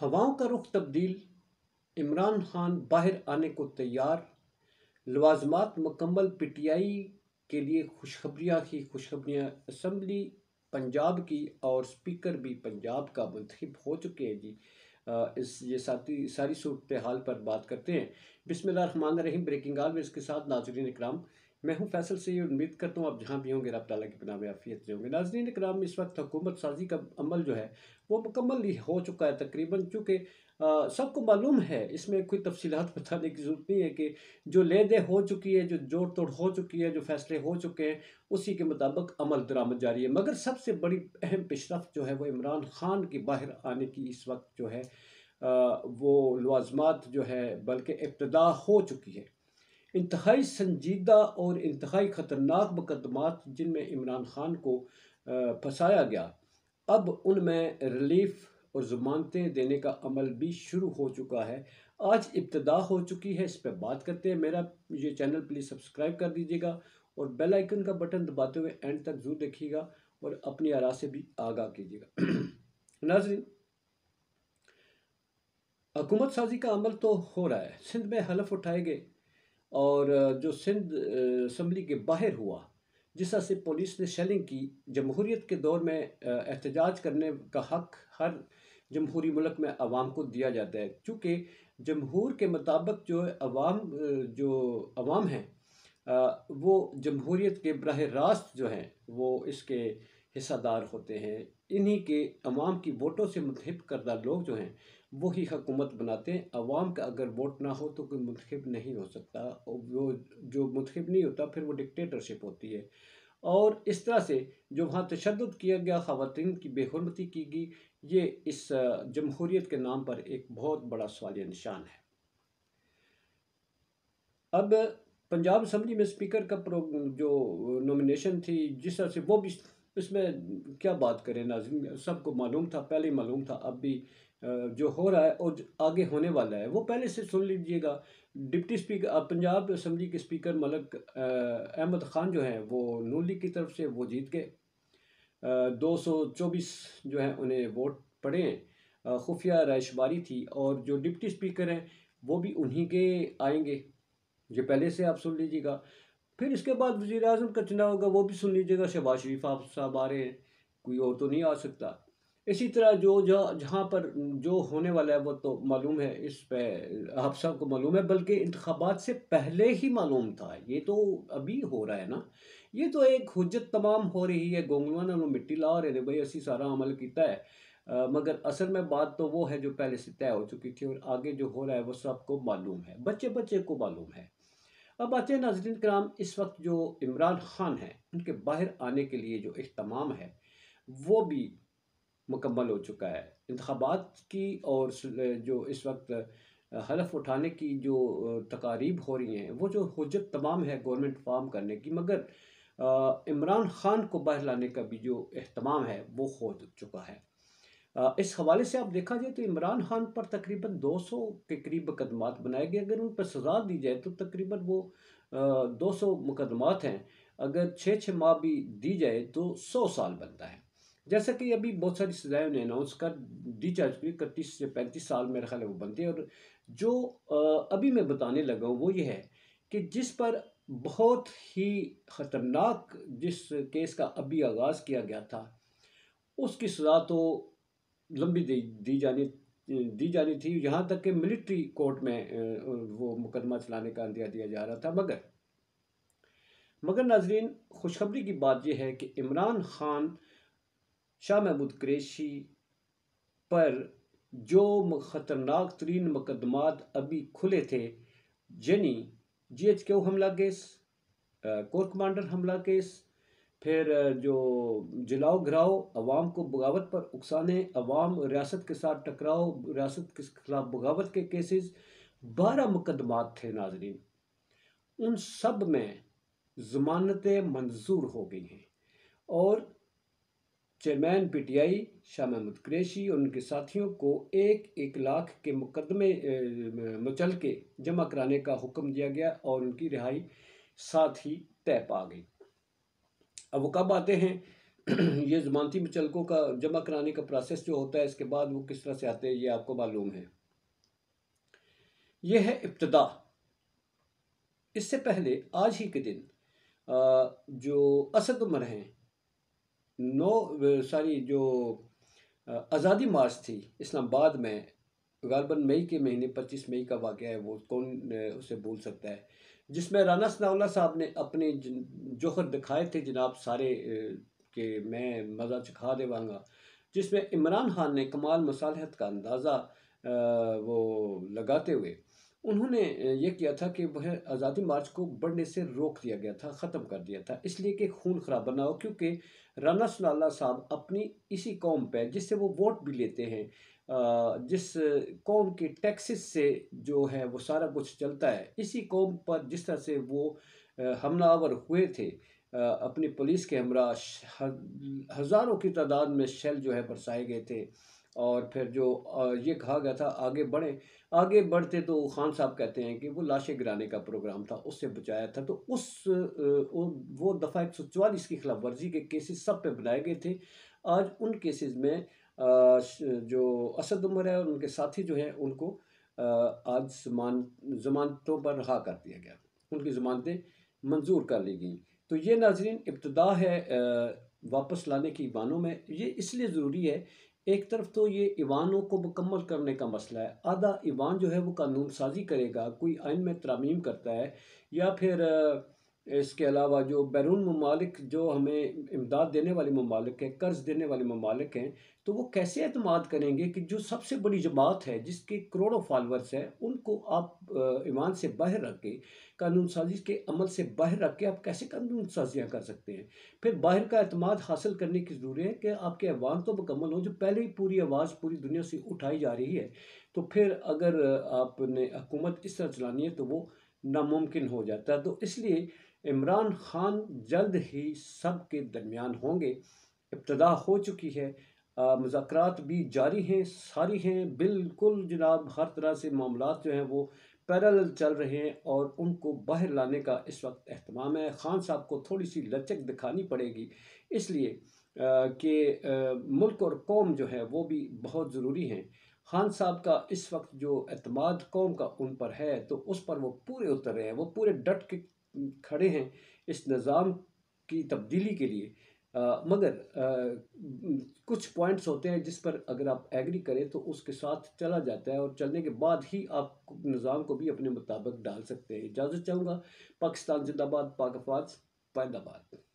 हवाओं का रुख तब्दील इमरान खान बाहर आने को तैयार लवाजमात मुकम्मल पीटीआई के लिए खुशखबरियाँ की खुशखबरियाँ असम्बली पंजाब की और स्पीकर भी पंजाब का मंतखब हो चुके हैं जी इस ये साथी सारी सूरत हाल पर बात करते हैं बिसमिल्ल रहीम ब्रेकिंग आल में इसके साथ नाजरीन इकराम मैं हूं फैसल से ये उम्मीद करता हूं आप जहां भी होंगे रब की पनाह में आफियत से होंगे नाजरीन कराम इस वक्त हुकूमत साजी का अमल जो है वो मुकम्मल हो चुका है तकरीबन चूँकि सबको मालूम है इसमें कोई तफसीत बताने की ज़रूरत नहीं है कि जो दे हो चुकी है जो जोड़ तोड़ हो चुकी है जो फैसले हो चुके हैं उसी के मुताबिक अमल दरामद जारी है मगर सबसे बड़ी अहम पेशरफ जो है वो इमरान खान के बाहर आने की इस वक्त जो है वो लवाजमात जो है बल्कि इब्तदा हो चुकी है इंतहाई संजीदा और इंतहाई ख़तरनाक मुकदमात जिनमें इमरान खान को फंसाया गया अब उनमें रिलीफ और ज़मानतें देने का अमल भी शुरू हो चुका है आज इब्तदा हो चुकी है इस पर बात करते हैं मेरा ये चैनल प्लीज़ सब्सक्राइब कर दीजिएगा और बेल आइकन का बटन दबाते हुए एंड तक ज़रूर देखिएगा और अपनी आरा से भी आगाह कीजिएगा नाजरीन हुकूमत साजी का अमल तो हो रहा है सिंध में हलफ उठाए गए और जो सिंध असम्बली के बाहर हुआ जिस तरह से पुलिस ने शेलिंग की जमहूरीत के दौर में एहतजाज करने का हक हर जमहूरी मुल्क में आवाम को दिया जाता है चूँकि जमहूर के मुताबिक जो अवाम जो अवाम हैं वो जमहूरीत के बरह रास्त जो हैं वो इसके हिस्सादार होते हैं इन्हीं के अवाम की वोटों से मुंतब करदा लोग जो हैं वही हकूमत बनाते हैं अवाम का अगर वोट ना हो तो कोई मंतखब नहीं हो सकता वो जो मंतखब नहीं होता फिर वो डिक्टेटरशिप होती है और इस तरह से जो वहाँ तशद किया गया ख़वान की बेहरमती की गई ये इस जमहूरीत के नाम पर एक बहुत बड़ा सवाल निशान है अब पंजाब असम्बली में स्पीकर का जो नॉमिनेशन थी जिस तरह से वो भी इसमें क्या बात करें नाजिम सबको मालूम था पहले ही मालूम था अब भी जो हो रहा है और आगे होने वाला है वो पहले से सुन लीजिएगा डिप्टी स्पीकर पंजाब असम्बली के स्पीकर मलक अहमद ख़ान जो हैं वो नू लीग की तरफ से वो जीत गए दो सौ चौबीस जो हैं उन्हें वोट पड़े हैं खुफिया रायशबारी थी और जो डिप्टी स्पीकर हैं वो भी उन्हीं के आएंगे ये पहले से आप सुन लीजिएगा फिर इसके बाद वजी अजम का चुनाव होगा वो भी सुन लीजिएगा शहबाज शरीफ आप साहब आ रहे हैं कोई और तो नहीं आ सकता इसी तरह जो जहाँ जहाँ पर जो होने वाला है वो तो मालूम है इस पे आप को मालूम है बल्कि इंतबात से पहले ही मालूम था ये तो अभी हो रहा है ना ये तो एक हजत तमाम हो रही है गोंगलवान और मिट्टी ला रहे थे भाई असी सारा अमल किया है आ, मगर असल में बात तो वो है जो पहले से तय हो चुकी थी और आगे जो हो रहा है वो सबको मालूम है बच्चे बच्चे को मालूम है अब आते हैं नाजरीन कराम इस वक्त जो इमरान ख़ान हैं उनके बाहर आने के लिए जो अहतमाम है वो भी मुकम्मल हो चुका है इंतबात की और जो इस वक्त हलफ उठाने की जो तकारीब हो रही हैं वो जो हजत तमाम है गवर्नमेंट फॉर्म करने की मगर इमरान ख़ान को बाहर लाने का भी जो अहतमाम है वो हो चुका है इस हवाले से आप देखा जाए तो इमरान खान पर तकरीबन 200 के करीब मुकदमात बनाए गए अगर उन पर सजा दी जाए तो तकरीबन वो दो सौ मुकदमात हैं अगर छः छः माह भी दी जाए तो सौ साल बनता है जैसा कि अभी बहुत सारी सजाएं उन्हें अनाउंस कर दी जा चुकी है इकतीस से पैंतीस साल मेरे ख्याल है वो बनती है और जो अभी मैं बताने लगा हूँ वो ये है कि जिस पर बहुत ही ख़तरनाक जिस केस का अभी आगाज़ किया गया था उसकी सज़ा तो लंबी दी दी जानी दी जानी थी यहाँ तक कि मिलिट्री कोर्ट में वो मुकदमा चलाने का अंदिया दिया जा रहा था मगर मगर नाजरीन खुशखबरी की बात यह है कि इमरान खान शाह महमूद क्रेशी पर जो ख़तरनाक तरीन मुकदमात अभी खुले थे यानी जी एच क्यू हमला केस कोर कमांडर हमला केस फिर जो जलाओ घराओ अवाम को बगावत पर उकसाने अवाम रियासत के साथ टकराओ रियासत के खिलाफ बगावत के केसेस बारह मुकदमात थे नाजरीन उन सब में ज़मानतें मंजूर हो गई हैं और chairman P T I Shah Mahmood Qureshi और उनके साथियों को एक एक लाख के मुकदमे मचल के जमा कराने का हुक्म दिया गया और उनकी रिहाई साथ ही तय पा गई अब वो कब आते हैं ये ज़मानती मचलकों का जमा कराने का प्रोसेस जो होता है इसके बाद वो किस तरह से आते हैं ये आपको मालूम है ये है इब्तदा इससे पहले आज ही के दिन जो असद उमर हैं नौ सारी जो आज़ादी मार्च थी इस्लामाबाद में गालबन मई के महीने पच्चीस मई का वाक़ है वो कौन उसे भूल सकता है जिसमें राना सनाउल्ला साहब ने अपने जोहर दिखाए थे जनाब सारे के मैं मज़ा चखा देवांगा जिसमें इमरान खान ने कमाल मसालहत का अंदाज़ा वो लगाते हुए उन्होंने ये किया था कि वह आज़ादी मार्च को बढ़ने से रोक दिया गया था ख़त्म कर दिया था इसलिए कि खून खराब ना हो क्योंकि राना सनाउल्ला साहब अपनी इसी कौम पर जिससे वो वोट भी लेते हैं जिस कौम के टैक्सेस से जो है वो सारा कुछ चलता है इसी कौम पर जिस तरह से वो हमलावर हुए थे अपनी पुलिस के हमरा हज़ारों की तादाद में शेल जो है बरसाए गए थे और फिर जो ये कहा गया था आगे बढ़े आगे बढ़ते तो खान साहब कहते हैं कि वो लाशें गिराने का प्रोग्राम था उससे बचाया था तो उस वो दफ़ा एक सौ चवालीस की खिलाफ वर्जी के केसेस सब पे बनाए गए थे आज उन केसेस में जो असद उमर है और उनके साथी जो हैं उनको आज जमान जमानतों पर रहा कर दिया गया उनकी ज़मानतें मंजूर कर ली गई तो ये नाजरीन इब्तदा है वापस लाने की ईवानों में ये इसलिए ज़रूरी है एक तरफ तो ये ईवानों को मुकम्मल करने का मसला है आधा ईवान जो है वो कानून साजी करेगा कोई आइन में तरामीम करता है या फिर इसके अलावा जो बैरून ममालिक जो हमें इमदाद देने वाले ममालिक हैं कर्ज़ देने वाले ममालिक हैं तो वो कैसे अतमाद करेंगे कि जो सबसे बड़ी जमात है जिसके करोड़ों फॉलोअर्स हैं उनको आप ईमान से बाहर रख के कानून साजी के अमल से बाहर रख के आप कैसे कानून साजियाँ कर सकते हैं फिर बाहर का अतमाद हासिल करने की ज़रूरत है कि आपके अवान तो मुकम्मल हो जो पहले ही पूरी आवाज़ पूरी दुनिया से उठाई जा रही है तो फिर अगर आपने हुकूमत इस तरह चलानी है तो वो नामुमकिन हो जाता है तो इसलिए इमरान खान जल्द ही सब के दरमियान होंगे इब्तदा हो चुकी है मुजाकर भी जारी हैं सारी हैं बिल्कुल जनाब हर तरह से मामला जो हैं वो पैरल चल रहे हैं और उनको बाहर लाने का इस वक्त अहतमाम है खान साहब को थोड़ी सी लचक दिखानी पड़ेगी इसलिए कि मुल्क और कौम जो है वो भी बहुत ज़रूरी हैं खान साहब का इस वक्त जो अतमाद कौम का उन पर है तो उस पर वो पूरे उतर रहे हैं वो पूरे डट के खड़े हैं इस निज़ाम की तब्दीली के लिए आ, मगर आ, कुछ पॉइंट्स होते हैं जिस पर अगर आप एग्री करें तो उसके साथ चला जाता है और चलने के बाद ही आप निज़ाम को भी अपने मुताबिक डाल सकते हैं इजाज़त चाहूँगा पाकिस्तान जिंदाबाद पाक अफवाज पैदाबाद